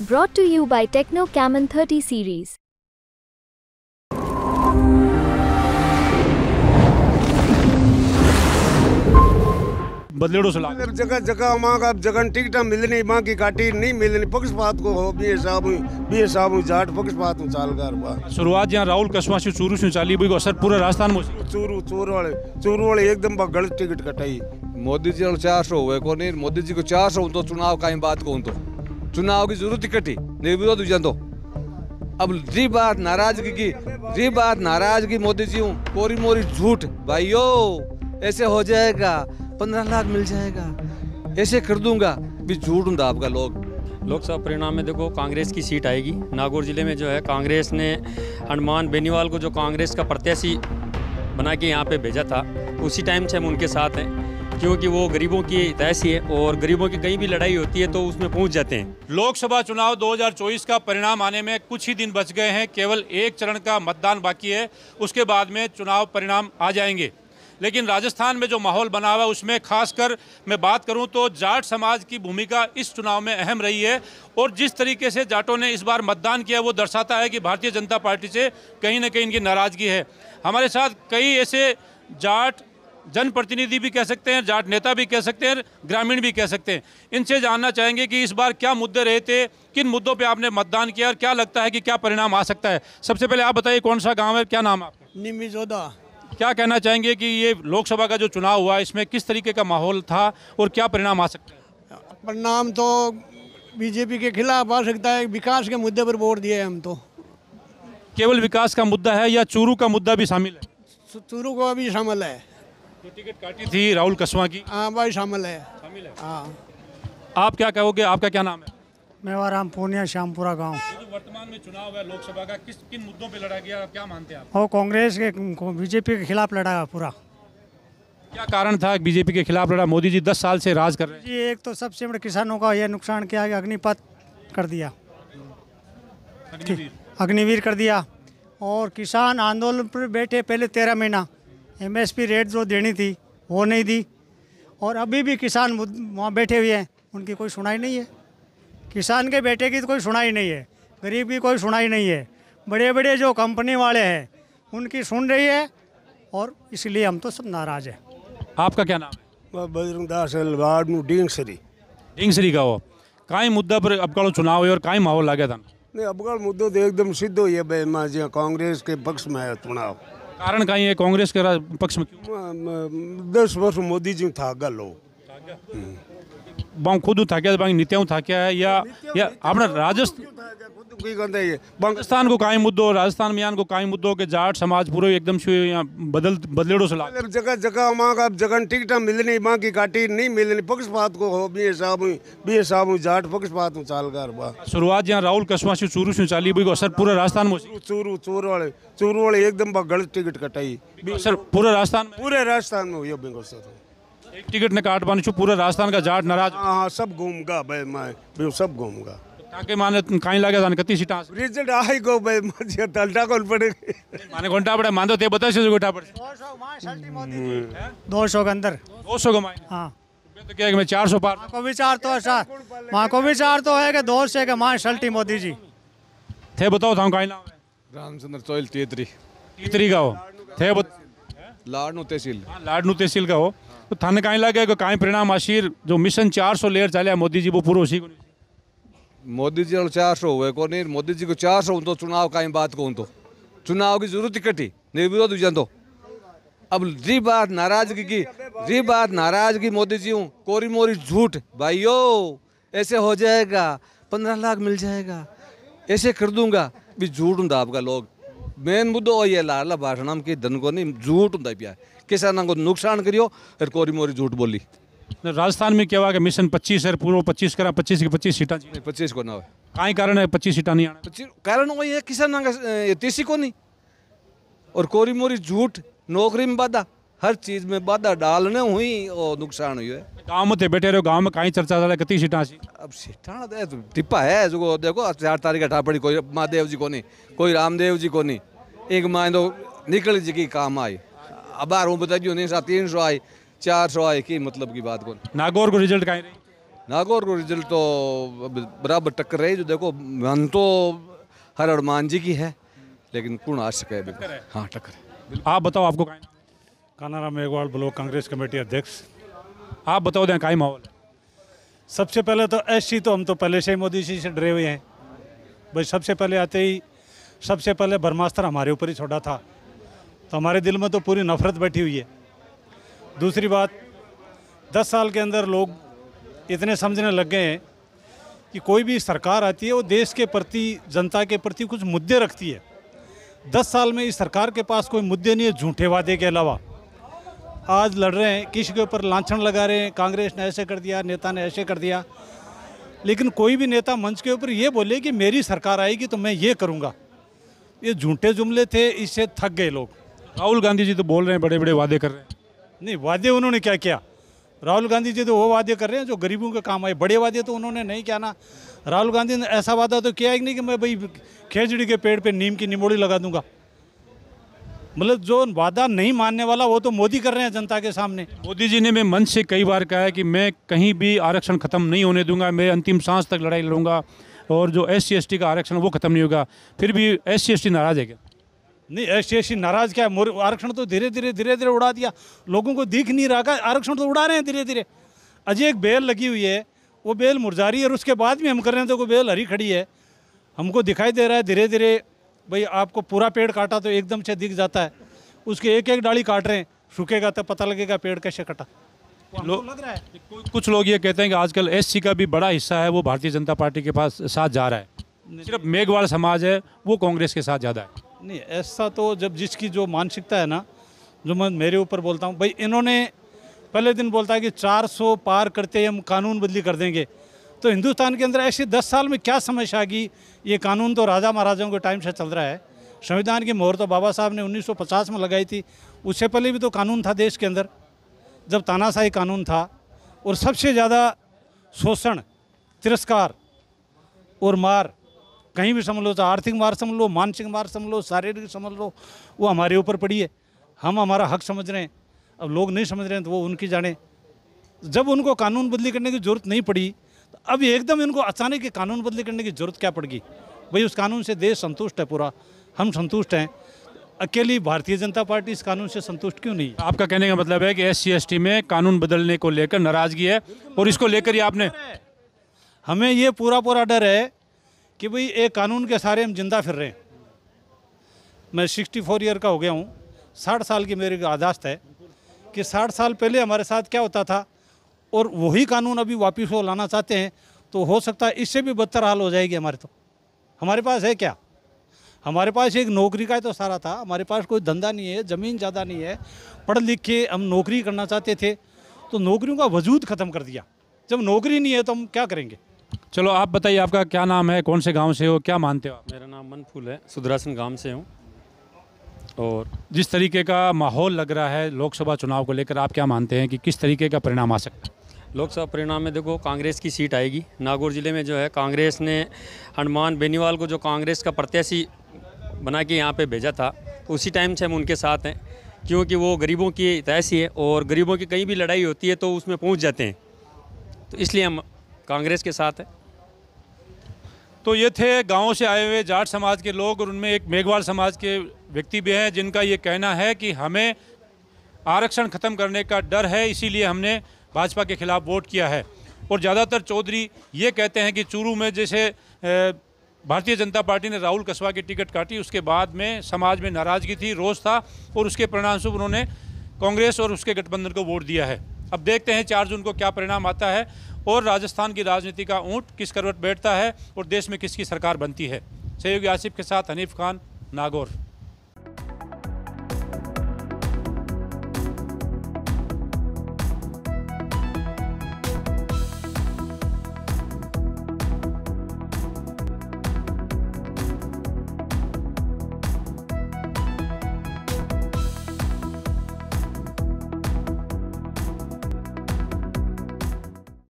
brought to you by Techno Camon 30 series. बदलेड़ो से जगह जगह माँ का जगह टिकट मिलनी माँ की काटी नहीं मिलनी पक्षपात को हो बी साहब बी साहब जाट पक्षपात हूँ चाल कर शुरुआत यहाँ राहुल कस्बा से चूरू से चाली भाई असर पूरा राजस्थान में चूरू चूर वाले चूरू वाले एकदम गलत टिकट कटाई मोदी जी चार सौ हुए को नहीं मोदी जी को चार सौ तो चुनाव का बात कहूँ तो चुनाव की जरूरत इकट्ठी निर्विरोध हो तो जातो अब जी बात नाराजगी की जी बात नाराजगी मोदी जी कोरी मोरी झूठ भाइयों ऐसे हो जाएगा पंद्रह लाख मिल जाएगा ऐसे कर दूंगा भी झूठ हूँ तो आपका लोग लोकसभा परिणाम में देखो कांग्रेस की सीट आएगी नागौर जिले में जो है कांग्रेस ने हनुमान बेनीवाल को जो कांग्रेस का प्रत्याशी बना के यहाँ पे भेजा था उसी टाइम से हम उनके साथ हैं क्योंकि वो गरीबों की तैसी है और गरीबों की कहीं भी लड़ाई होती है तो उसमें पहुंच जाते हैं लोकसभा चुनाव 2024 का परिणाम आने में कुछ ही दिन बच गए हैं केवल एक चरण का मतदान बाकी है उसके बाद में चुनाव परिणाम आ जाएंगे लेकिन राजस्थान में जो माहौल बना हुआ है उसमें खासकर मैं बात करूं तो जाट समाज की भूमिका इस चुनाव में अहम रही है और जिस तरीके से जाटों ने इस बार मतदान किया वो दर्शाता है कि भारतीय जनता पार्टी से कहीं ना कहीं इनकी नाराज़गी है हमारे साथ कई ऐसे जाट जनप्रतिनिधि भी कह सकते हैं जाट नेता भी कह सकते हैं ग्रामीण भी कह सकते हैं इनसे जानना चाहेंगे कि इस बार क्या मुद्दे रहे थे किन मुद्दों पे आपने मतदान किया और क्या लगता है कि क्या परिणाम आ सकता है सबसे पहले आप बताइए कौन सा गाँव है क्या नाम आपका निमिजोदा क्या कहना चाहेंगे कि ये लोकसभा का जो चुनाव हुआ इसमें किस तरीके का माहौल था और क्या परिणाम आ सकता है परिणाम तो बीजेपी के खिलाफ आ सकता है विकास के मुद्दे पर वोट दिए हम तो केवल विकास का मुद्दा है या चूरू का मुद्दा भी शामिल है चूरू को भी शामिल है तो टिकट काटी थी राहुल कसवा की हाँ भाई शामिल है शामिल है हाँ आप क्या कहोगे आपका क्या नाम है मैं राम पूर्णिया श्यामपुरा गाँव वर्तमान में चुनाव है लोकसभा का किस किन मुद्दों पे लड़ा गया क्या मानते हैं आप और कांग्रेस के बीजेपी के खिलाफ लड़ा है पूरा क्या कारण था बीजेपी के खिलाफ लड़ा मोदी जी दस साल से राज कर रहे हैं एक तो सबसे बड़े किसानों का यह नुकसान किया अग्निपथ कर दिया अग्निवीर कर दिया और किसान आंदोलन पर बैठे पहले तेरह महीना एमएसपी रेट जो देनी थी वो नहीं दी और अभी भी किसान वहाँ बैठे हुए हैं उनकी कोई सुनाई नहीं है किसान के बेटे की तो कोई सुनाई नहीं है गरीब की कोई सुनाई नहीं है बड़े बड़े जो कंपनी वाले हैं उनकी सुन रही है और इसलिए हम तो सब नाराज़ हैं आपका क्या नाम है बजरंग दास डींगसरी डींगसरी का वो कई मुद्दा पर अब चुनाव हुए और कई माहौल लगे था नहीं अब मुद्दों तो एकदम सिद्ध हो है भाई कांग्रेस के पक्ष में है चुनाव कारण का ये कांग्रेस के पक्ष में दस वर्ष मोदी जी था गलो બાઉં ખુદું થાક્યા બાકી નિત્યાઉં है या या આપણે राजस्थान राजस्थान को काई मुद्दों राजस्थान में यान को काई मुद्दों के जाट समाज पूरे एकदम से यहाँ बदल बदलेड़ो से जगह जगह वहाँ का जगह ठीक ठाक मिलनी वहाँ की काटी नहीं मिलनी पक्षपात को हो भी हिसाब भी हिसाब जाट पक्षपात हूँ चाल कर बा शुरुआत यहाँ राहुल कसवा से चूरू से चाली भाई सर पूरे राजस्थान में चूरू चूरू वाले चूरू वाले एकदम गलत टिकट कटाई सर पूरे राजस्थान पूरे राजस्थान में हुई बिल्कुल सर एक टिकट ने काट बन पूरा राजस्थान का जाट नाराज हाँ, हाँ सब घूमगा भाई मैं सब घूमगा ताके माने काई लागे जान कती सीटा रिजल्ट आई गो भाई मजे डलटा तो कोल पड़े माने घंटा पड़े मान दो ते बता से घंटा पड़े 200 मां सल्टी मोदी 200 हम्म। के अंदर 200 के मां हां तो क्या मैं 400 सौ पार को विचार तो ऐसा मां को विचार तो है तो के 200 से के मां सल्टी मोदी जी थे बताओ था कहीं नाम रामचंद्र चौल तीतरी तीतरी का हो थे लाडनू तहसील हां लाडनू तहसील का हो तो थाने कहीं लगे कि कहीं परिणाम आशीर जो मिशन 400 लेर चले मोदी जी वो पूरा उसी को मोदी जी चार सौ हुए को नहीं मोदी जी को चार सौ तो चुनाव कहीं बात को तो चुनाव की जरूरत कटी निर्विरोध हो जातो अब जी बात नाराजगी की जी बात नाराजगी मोदी जी हूँ कोरी मोरी झूठ भाईयो ऐसे हो जाएगा पंद्रह लाख मिल जाएगा ऐसे कर दूंगा भी झूठ हूँ तो आपका लोग मेन मुद्दो इहो लाडला भाषण की धन कोनी झूठ होंदा पिया किसान को नुकसान करियो फिर कोरी मोरी झूठ बोली राजस्थान में क्या हुआ कि मिशन 25 है पूर्व 25 करा 25 की पच्चीस सीटा पच्चीस को ना हो कहीं कारण है पच्चीस सीटा नहीं आना पच्चीस कारण वही है किसान तीसी को नहीं और कोरी मोरी झूठ नौकरी में बाधा हर चीज़ में बाधा डालने हुई और नुकसान हुई है गांव में बैठे रहो गांव में कहीं चर्चा चले कती सीटा सी अब सीटा दे तो टिप्पा है जो देखो चार तारीख अठा पड़ी कोई महादेव जी को नहीं कोई रामदेव जी को नहीं एक माँ तो निकल जी की काम आई अब बार हूँ बता नहीं सा तीन सौ आई चार सौ आई की मतलब की बात को नागौर को रिजल्ट कहीं नागौर को रिजल्ट तो बराबर टक्कर रही जो देखो मन तो हर हनुमान जी की है लेकिन कौन आ सके हाँ टक्कर आप बताओ आपको कहीं कानाराम मेघवाल ब्लॉक कांग्रेस कमेटी अध्यक्ष आप बताओ दें का माहौल सबसे पहले तो एस तो हम तो पहले से ही मोदी जी से डरे हुए हैं भाई सबसे पहले आते ही सबसे पहले ब्रह्मास्त्र हमारे ऊपर ही छोड़ा था तो हमारे दिल में तो पूरी नफरत बैठी हुई है दूसरी बात दस साल के अंदर लोग इतने समझने लग गए हैं कि कोई भी सरकार आती है वो देश के प्रति जनता के प्रति कुछ मुद्दे रखती है दस साल में इस सरकार के पास कोई मुद्दे नहीं है झूठे वादे के अलावा आज लड़ रहे हैं किसी के ऊपर लाछन लगा रहे हैं कांग्रेस ने ऐसे कर दिया नेता ने ऐसे कर दिया लेकिन कोई भी नेता मंच के ऊपर ये बोले कि मेरी सरकार आएगी तो मैं ये करूँगा ये झूठे जुमले थे इससे थक गए लोग राहुल गांधी जी तो बोल रहे हैं बड़े बड़े वादे कर रहे हैं नहीं वादे उन्होंने क्या किया राहुल गांधी जी तो वो वादे कर रहे हैं जो गरीबों के काम आए बड़े वादे तो उन्होंने नहीं किया ना राहुल गांधी ने ऐसा वादा तो किया ही नहीं कि मैं भाई खेजड़ी के पेड़ पे नीम की निमोड़ी लगा दूंगा मतलब जो वादा नहीं मानने वाला वो तो मोदी कर रहे हैं जनता के सामने मोदी जी ने मैं मन से कई बार कहा है कि मैं कहीं भी आरक्षण ख़त्म नहीं होने दूंगा मैं अंतिम सांस तक लड़ाई लड़ूंगा और जो एस सी का आरक्षण वो ख़त्म नहीं होगा फिर भी एस सी नाराज़ है क्या नहीं एस सी नाराज़ क्या है आरक्षण तो धीरे धीरे धीरे धीरे उड़ा दिया लोगों को दिख नहीं रहा आरक्षण तो उड़ा रहे हैं धीरे धीरे अजय एक बेल लगी हुई है वो बेल मुरझा रही है और उसके बाद भी हम कर रहे हैं तो वो बेल हरी खड़ी है हमको दिखाई दे रहा है धीरे धीरे भाई आपको पूरा पेड़ काटा तो एकदम से दिख जाता है उसकी एक एक डाली काट रहे हैं सूखेगा तो पता लगेगा पेड़ कैसे कटा लो, लग रहा है कुछ लोग ये कहते हैं कि आजकल एससी का भी बड़ा हिस्सा है वो भारतीय जनता पार्टी के पास साथ जा रहा है सिर्फ मेघवाल समाज है वो कांग्रेस के साथ ज़्यादा है नहीं ऐसा तो जब जिसकी जो मानसिकता है ना जो मैं मेरे ऊपर बोलता हूँ भाई इन्होंने पहले दिन बोलता है कि 400 पार करते ही हम कानून बदली कर देंगे तो हिंदुस्तान के अंदर ऐसी दस साल में क्या समस्या आ गई ये कानून तो राजा महाराजाओं के टाइम से चल रहा है संविधान की मोहर तो बाबा साहब ने 1950 में लगाई थी उससे पहले भी तो कानून था देश के अंदर जब तानाशाही कानून था और सबसे ज़्यादा शोषण तिरस्कार और मार कहीं भी समझ लो चाहे आर्थिक मार समझ लो मानसिक मार समझ लो शारीरिक समझ लो वो हमारे ऊपर पड़ी है हम हमारा हक समझ रहे हैं अब लोग नहीं समझ रहे हैं तो वो उनकी जाने जब उनको कानून बदली करने की ज़रूरत नहीं पड़ी अब एकदम इनको अचानक के कानून बदली करने की जरूरत क्या पड़गी भाई उस कानून से देश संतुष्ट है पूरा हम संतुष्ट हैं अकेली भारतीय जनता पार्टी इस कानून से संतुष्ट क्यों नहीं आपका कहने का मतलब है कि एस सी में कानून बदलने को लेकर नाराजगी है और इसको लेकर ही आपने हमें ये पूरा पूरा डर है कि भाई एक कानून के सारे हम जिंदा फिर रहे हैं मैं सिक्सटी फोर ईयर का हो गया हूँ साठ साल की मेरी आदाश्त है कि साठ साल पहले हमारे साथ क्या होता था और वही कानून अभी वापिस वो लाना चाहते हैं तो हो सकता है इससे भी बदतर हाल हो जाएगी हमारे तो हमारे पास है क्या हमारे पास एक नौकरी का ही तो सारा था हमारे पास कोई धंधा नहीं है ज़मीन ज़्यादा नहीं है पढ़ लिख के हम नौकरी करना चाहते थे तो नौकरियों का वजूद ख़त्म कर दिया जब नौकरी नहीं है तो हम क्या करेंगे चलो आप बताइए आपका क्या नाम है कौन से गांव से हो क्या मानते हो आप मेरा नाम मनफूल है सुदरासन गांव से हूँ और जिस तरीके का माहौल लग रहा है लोकसभा चुनाव को लेकर आप क्या मानते हैं कि किस तरीके का परिणाम आ सकता है लोकसभा परिणाम में देखो कांग्रेस की सीट आएगी नागौर ज़िले में जो है कांग्रेस ने हनुमान बेनीवाल को जो कांग्रेस का प्रत्याशी बना के यहाँ पे भेजा था उसी टाइम से हम उनके साथ हैं क्योंकि वो गरीबों की तैसी है और गरीबों की कहीं भी लड़ाई होती है तो उसमें पहुँच जाते हैं तो इसलिए हम कांग्रेस के साथ हैं तो ये थे गांव से आए हुए जाट समाज के लोग और उनमें एक मेघवाल समाज के व्यक्ति भी हैं जिनका ये कहना है कि हमें आरक्षण ख़त्म करने का डर है इसीलिए हमने भाजपा के खिलाफ वोट किया है और ज़्यादातर चौधरी ये कहते हैं कि चूरू में जैसे भारतीय जनता पार्टी ने राहुल कस्बा की टिकट काटी उसके बाद में समाज में नाराज़गी थी रोष था और उसके परिणामस्वरूप उन्होंने कांग्रेस और उसके गठबंधन को वोट दिया है अब देखते हैं चार जून को क्या परिणाम आता है और राजस्थान की राजनीति का ऊँट किस करवट बैठता है और देश में किसकी सरकार बनती है सहयोगी आसिफ के साथ हनीफ खान नागौर